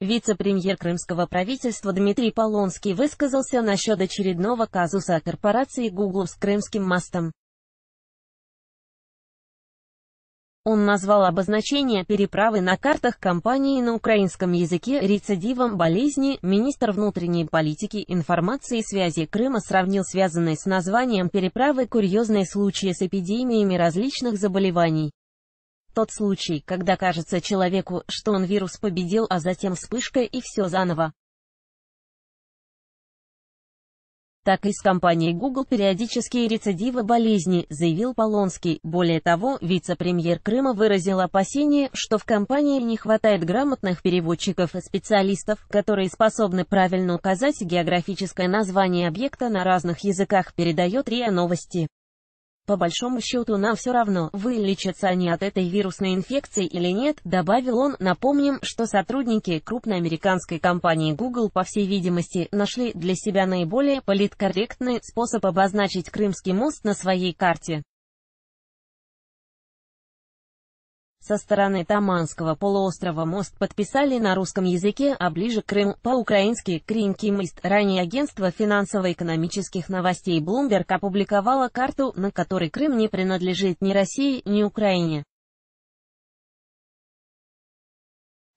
Вице-премьер крымского правительства Дмитрий Полонский высказался насчет очередного казуса корпорации Google с Крымским мостом. Он назвал обозначение переправы на картах компании на украинском языке рецидивом болезни. Министр внутренней политики, информации и связи Крыма сравнил связанные с названием переправы курьезные случаи с эпидемиями различных заболеваний. Тот случай, когда кажется человеку, что он вирус победил, а затем вспышка и все заново. Так и с компанией Google периодические рецидивы болезни, заявил Полонский. Более того, вице-премьер Крыма выразил опасение, что в компании не хватает грамотных переводчиков и специалистов, которые способны правильно указать географическое название объекта на разных языках, передает РИА Новости. По большому счету нам все равно, вылечатся они от этой вирусной инфекции или нет, добавил он. Напомним, что сотрудники крупной американской компании Google, по всей видимости, нашли для себя наиболее политкорректный способ обозначить Крымский мост на своей карте. со стороны Таманского полуострова мост подписали на русском языке, а ближе к Крым, по-украински «Кринки мост». Ранее агентство финансово-экономических новостей Bloomberg опубликовало карту, на которой Крым не принадлежит ни России, ни Украине.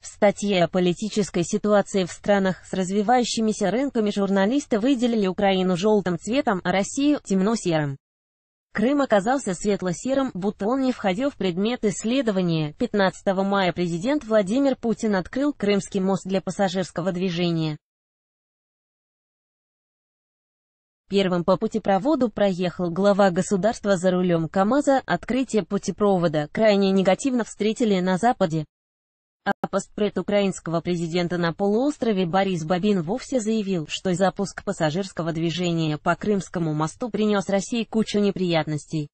В статье о политической ситуации в странах с развивающимися рынками журналисты выделили Украину желтым цветом, а Россию – темно-серым. Крым оказался светло-серым, будто он не входил в предмет исследования. 15 мая президент Владимир Путин открыл Крымский мост для пассажирского движения. Первым по путепроводу проехал глава государства за рулем КАМАЗа, открытие путепровода крайне негативно встретили на Западе. А постпред украинского президента на полуострове Борис Бабин вовсе заявил, что запуск пассажирского движения по Крымскому мосту принес России кучу неприятностей.